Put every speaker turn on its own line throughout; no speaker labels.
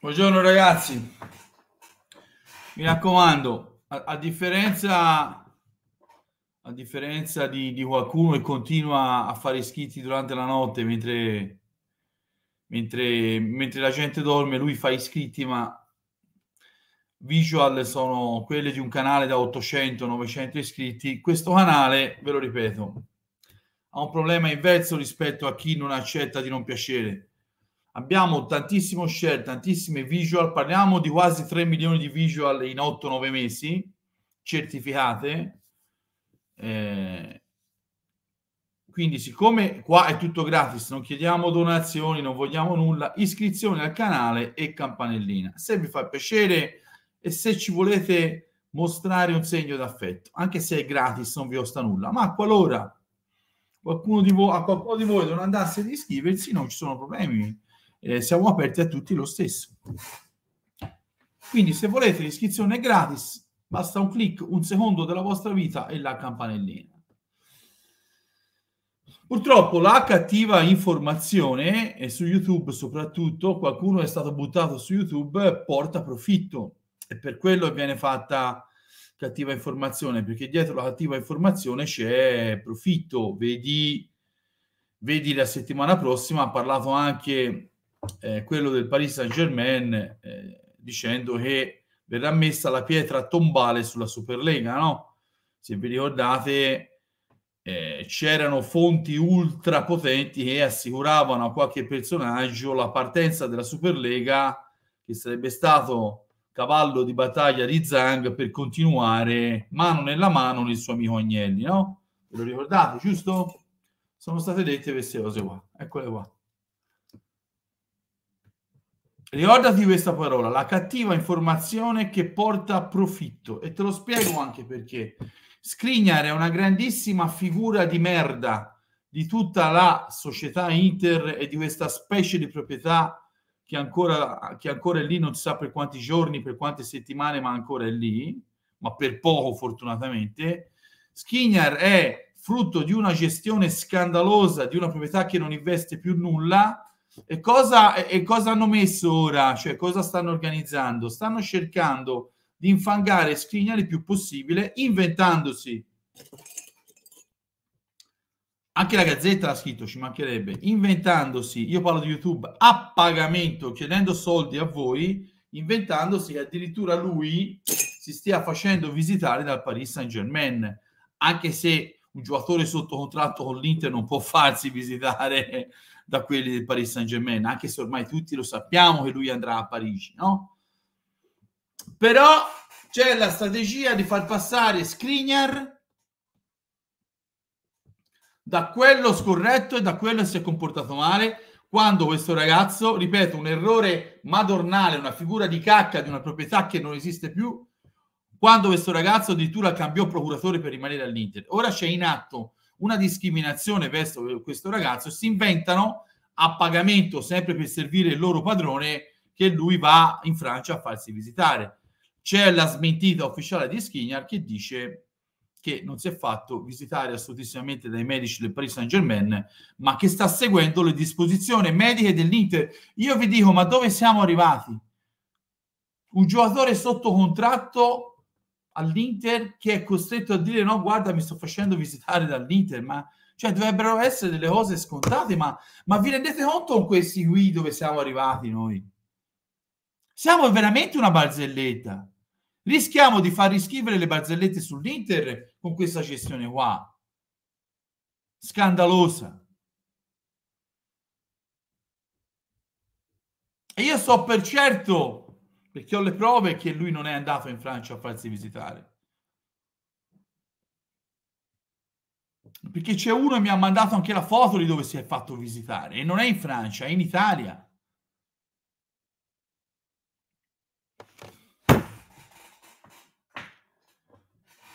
Buongiorno ragazzi, mi raccomando, a, a differenza, a differenza di, di, qualcuno che continua a fare iscritti durante la notte mentre, mentre, mentre la gente dorme, lui fa iscritti ma visual sono quelle di un canale da 800-900 iscritti. Questo canale, ve lo ripeto, ha un problema inverso rispetto a chi non accetta di non piacere abbiamo tantissimo share, tantissime visual, parliamo di quasi 3 milioni di visual in 8-9 mesi certificate. Eh, quindi, siccome qua è tutto gratis, non chiediamo donazioni, non vogliamo nulla, iscrizione al canale e campanellina. Se vi fa piacere e se ci volete mostrare un segno d'affetto, anche se è gratis, non vi costa nulla, ma qualora qualcuno di voi, a qualcuno di voi non andasse ad iscriversi, non ci sono problemi eh, siamo aperti a tutti lo stesso. Quindi se volete l'iscrizione è gratis, basta un clic, un secondo della vostra vita e la campanellina. Purtroppo la cattiva informazione, e su YouTube soprattutto, qualcuno è stato buttato su YouTube, porta profitto. E per quello viene fatta cattiva informazione, perché dietro la cattiva informazione c'è profitto. Vedi, vedi la settimana prossima, ha parlato anche eh, quello del Paris Saint-Germain, eh, dicendo che verrà messa la pietra tombale sulla Superlega, no? Se vi ricordate, eh, c'erano fonti ultra potenti che assicuravano a qualche personaggio la partenza della Superlega, che sarebbe stato cavallo di battaglia di Zang per continuare mano nella mano nel suo amico Agnelli, no? Ve lo ricordate, giusto? Sono state dette queste cose qua, eccole qua. Ricordati questa parola, la cattiva informazione che porta a profitto. E te lo spiego anche perché. Skriniar è una grandissima figura di merda di tutta la società Inter e di questa specie di proprietà che ancora, che ancora è lì, non si sa per quanti giorni, per quante settimane, ma ancora è lì, ma per poco fortunatamente. Skriniar è frutto di una gestione scandalosa di una proprietà che non investe più nulla e cosa, e cosa hanno messo ora? Cioè, cosa stanno organizzando? Stanno cercando di infangare Skriniar il più possibile, inventandosi anche la Gazzetta l'ha scritto, ci mancherebbe, inventandosi, io parlo di YouTube, a pagamento, chiedendo soldi a voi, inventandosi che addirittura lui si stia facendo visitare dal Paris Saint Germain, anche se un giocatore sotto contratto con l'Inter non può farsi visitare da quelli del Paris Saint-Germain, anche se ormai tutti lo sappiamo che lui andrà a Parigi, no? Però c'è la strategia di far passare Skriniar da quello scorretto e da quello che si è comportato male quando questo ragazzo, ripeto, un errore madornale, una figura di cacca di una proprietà che non esiste più, quando questo ragazzo addirittura cambiò procuratore per rimanere all'Inter. Ora c'è in atto una discriminazione verso questo ragazzo, si inventano a pagamento sempre per servire il loro padrone che lui va in Francia a farsi visitare. C'è la smentita ufficiale di Skinner che dice che non si è fatto visitare assolutissimamente dai medici del Paris Saint Germain, ma che sta seguendo le disposizioni mediche dell'Inter. Io vi dico, ma dove siamo arrivati? Un giocatore sotto contratto all'Inter che è costretto a dire no, guarda, mi sto facendo visitare dall'Inter, ma cioè dovrebbero essere delle cose scontate, ma, ma vi rendete conto con questi qui dove siamo arrivati noi? Siamo veramente una barzelletta. Rischiamo di far riscrivere le barzellette sull'Inter con questa gestione qua. Scandalosa. E io so per certo perché ho le prove che lui non è andato in Francia a farsi visitare. Perché c'è uno che mi ha mandato anche la foto di dove si è fatto visitare e non è in Francia, è in Italia.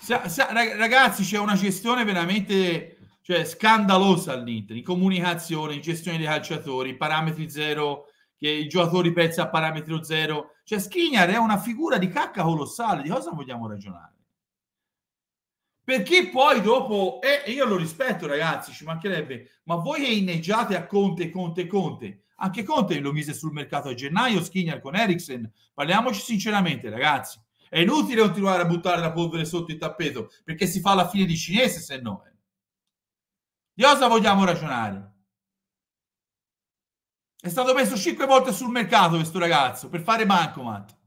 Sa, sa, ragazzi, c'è una gestione veramente cioè scandalosa all'Inter in comunicazione, in gestione dei calciatori, parametri zero che i giocatori pezzi a parametro zero. Cioè Skriniar è una figura di cacca colossale, di cosa vogliamo ragionare? Perché poi dopo, eh, io lo rispetto ragazzi, ci mancherebbe, ma voi che inneggiate a Conte, Conte, Conte, anche Conte lo mise sul mercato a gennaio, Skriniar con Eriksen, parliamoci sinceramente ragazzi, è inutile continuare a buttare la polvere sotto il tappeto, perché si fa la fine di cinese se no. Eh. Di cosa vogliamo ragionare? È stato messo cinque volte sul mercato questo ragazzo per fare bancomat.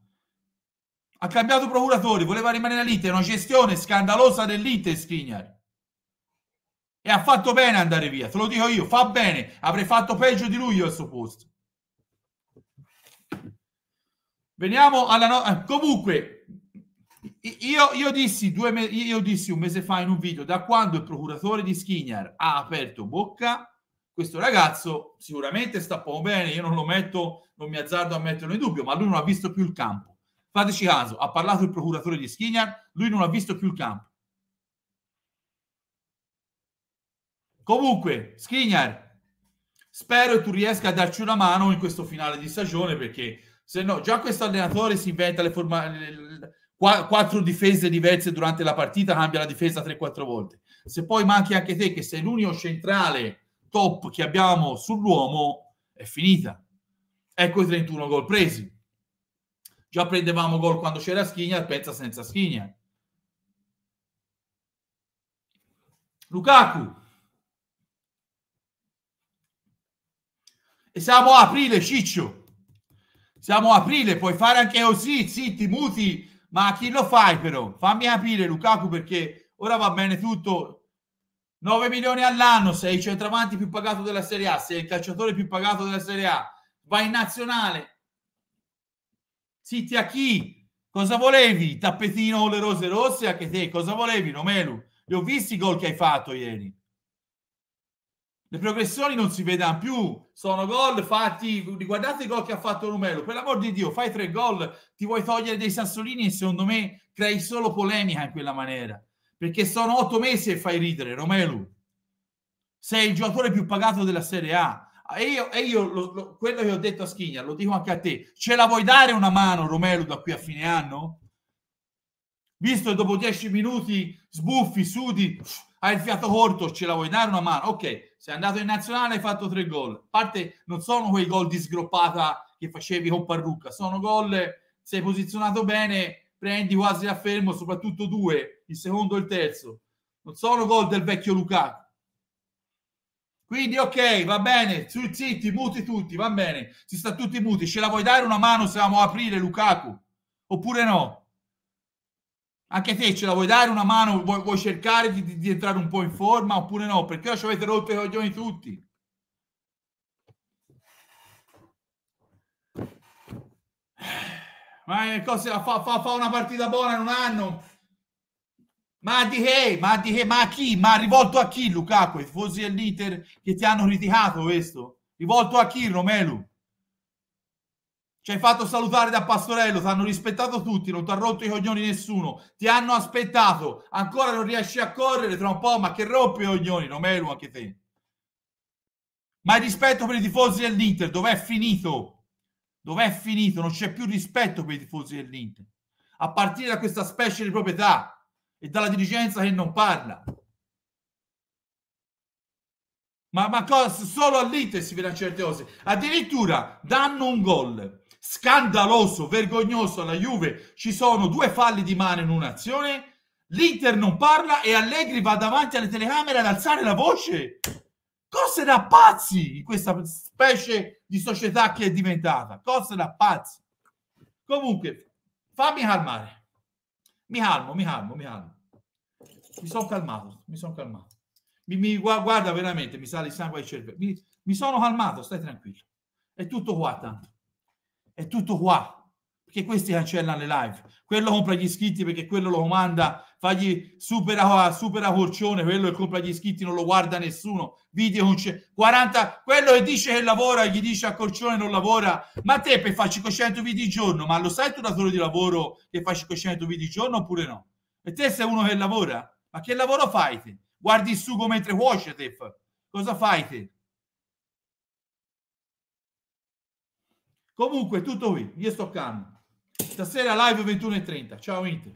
Ha cambiato procuratore, voleva rimanere all'Inter, una gestione scandalosa dell'Inter Skriniar. E ha fatto bene andare via, te lo dico io, fa bene, avrei fatto peggio di lui io al suo posto. Veniamo alla no- eh, comunque io, io, dissi due me- io dissi un mese fa in un video da quando il procuratore di Skinner ha aperto bocca questo ragazzo sicuramente sta poco bene, io non lo metto, non mi azzardo a metterlo in dubbio, ma lui non ha visto più il campo. Fateci caso, ha parlato il procuratore di Schignar, lui non ha visto più il campo. Comunque, Schignar, spero tu riesca a darci una mano in questo finale di stagione perché se no già questo allenatore si inventa le forma... quattro difese diverse durante la partita, cambia la difesa 3-4 volte. Se poi manchi anche te che sei l'unico centrale top che abbiamo sull'uomo è finita. Ecco i 31 gol presi. Già prendevamo gol quando c'era Schigna, pensa senza Schigna. Lukaku. E siamo a aprile, Ciccio. Siamo a aprile, puoi fare anche così, ti muti, ma a chi lo fai però? Fammi aprire, Lukaku perché ora va bene tutto, 9 milioni all'anno, sei il centravanti più pagato della Serie A, sei il calciatore più pagato della Serie A, vai in nazionale. Zitti a chi? Cosa volevi? Tappetino o le rose rosse? Anche te, cosa volevi? Romelu, li ho visti i gol che hai fatto ieri. Le progressioni non si vedono più, sono gol fatti, guardate i gol che ha fatto Romelu, per l'amor di Dio, fai tre gol, ti vuoi togliere dei sassolini e secondo me crei solo polemica in quella maniera perché sono otto mesi e fai ridere, Romelu. Sei il giocatore più pagato della Serie A. E io, e io lo, lo, quello che ho detto a Schigna, lo dico anche a te, ce la vuoi dare una mano, Romelu, da qui a fine anno? Visto che dopo dieci minuti sbuffi, sudi, hai il fiato corto, ce la vuoi dare una mano? Ok, sei andato in nazionale, hai fatto tre gol. A parte non sono quei gol di sgroppata che facevi con Parrucca, sono gol, sei posizionato bene, prendi quasi a fermo, soprattutto due, il secondo e il terzo. Non sono gol del vecchio Lukaku. Quindi ok, va bene, zitti, muti tutti, va bene, si sta tutti muti. Ce la vuoi dare una mano se amo aprire Lukaku? Oppure no? Anche te ce la vuoi dare una mano? Vuoi, vuoi cercare di, di, entrare un po' in forma oppure no? Perché ora ci avete rotto i coglioni tutti. ma cosa, fa, fa, fa, una partita buona in un anno. Ma di che? Ma di che? Ma a chi? Ma rivolto a chi, Lukaku? I tifosi dell'Inter che ti hanno criticato questo? Rivolto a chi, Romelu? Ci hai fatto salutare da Pastorello, ti hanno rispettato tutti, non ti ha rotto i coglioni nessuno, ti hanno aspettato, ancora non riesci a correre tra un po', ma che rompi i coglioni, Romelu, anche te. Ma il rispetto per i tifosi dell'Inter, dov'è finito? Dov'è finito? Non c'è più rispetto per i tifosi dell'Inter, a partire da questa specie di proprietà e dalla dirigenza che non parla. Ma, ma cosa, solo all'Inter si vede a certe cose. Addirittura danno un gol scandaloso, vergognoso alla Juve. Ci sono due falli di mano in un'azione. L'Inter non parla e Allegri va davanti alle telecamere ad alzare la voce. Cose da pazzi in questa specie di società che è diventata. Cose da pazzi. Comunque, fammi calmare. Mi calmo, mi calmo, mi calmo. Mi sono calmato, mi sono calmato. Mi, mi, guarda veramente, mi sale il sangue ai cervello. Mi, mi sono calmato, stai tranquillo. È tutto qua tanto. È tutto qua perché questi cancellano le live. Quello compra gli iscritti perché quello lo comanda, fagli supera, ah, supera corcione, quello che compra gli iscritti non lo guarda nessuno. Video con 40, quello che dice che lavora, gli dice a corcione non lavora. Ma te per fare 500 video al giorno, ma lo sai tu datore di lavoro che fa 500 video al giorno oppure no? E te sei uno che lavora? Ma che lavoro fai te? Guardi il sugo mentre cuoce te? Cosa fai te? Comunque, tutto qui, io sto calmo. Stasera live 21.30. Ciao Inter.